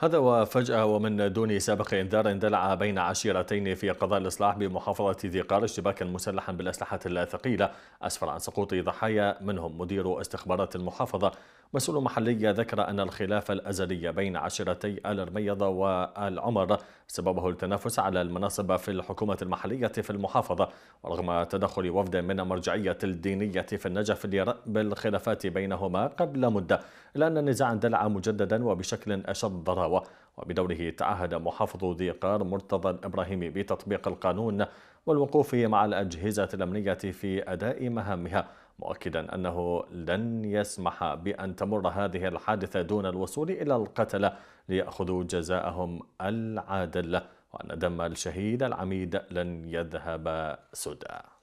هذا وفجأة ومن دون سابق إنذار اندلع بين عشيرتين في قضاء الإصلاح بمحافظة ذي قار اشتباكا مسلحا بالأسلحة الثقيلة أسفر عن سقوط ضحايا منهم مدير استخبارات المحافظة مسؤول محلي ذكر أن الخلاف الأزلي بين عشيرتي آل رميضة وآل عمر سببه التنافس على المناصب في الحكومة المحلية في المحافظة ورغم تدخل وفد من المرجعية الدينية في النجف لرأب الخلافات بينهما قبل مدة إلا أن النزاع اندلع مجددا وبشكل أشد ضرر القساوة وبدوره تعهد محافظ ذي قار مرتضى الإبراهيمي بتطبيق القانون والوقوف مع الأجهزة الأمنية في أداء مهامها مؤكدا أنه لن يسمح بأن تمر هذه الحادثة دون الوصول إلى القتلة ليأخذوا جزاءهم العادل وأن دم الشهيد العميد لن يذهب سدى